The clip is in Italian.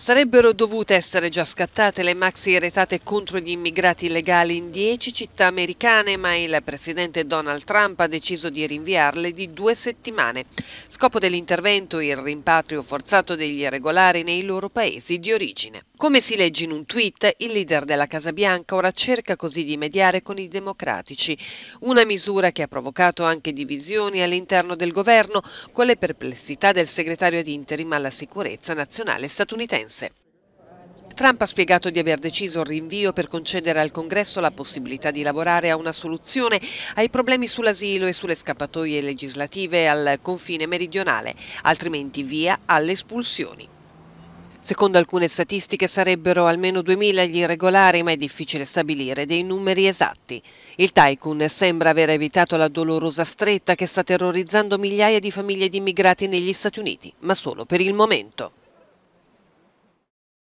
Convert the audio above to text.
Sarebbero dovute essere già scattate le maxi retate contro gli immigrati illegali in dieci città americane, ma il presidente Donald Trump ha deciso di rinviarle di due settimane. Scopo dell'intervento il rimpatrio forzato degli irregolari nei loro paesi di origine. Come si legge in un tweet, il leader della Casa Bianca ora cerca così di mediare con i democratici, una misura che ha provocato anche divisioni all'interno del governo con le perplessità del segretario ad interim alla sicurezza nazionale statunitense statunitense. Trump ha spiegato di aver deciso il rinvio per concedere al Congresso la possibilità di lavorare a una soluzione ai problemi sull'asilo e sulle scappatoie legislative al confine meridionale, altrimenti via alle espulsioni. Secondo alcune statistiche sarebbero almeno 2.000 gli irregolari, ma è difficile stabilire dei numeri esatti. Il tycoon sembra aver evitato la dolorosa stretta che sta terrorizzando migliaia di famiglie di immigrati negli Stati Uniti, ma solo per il momento.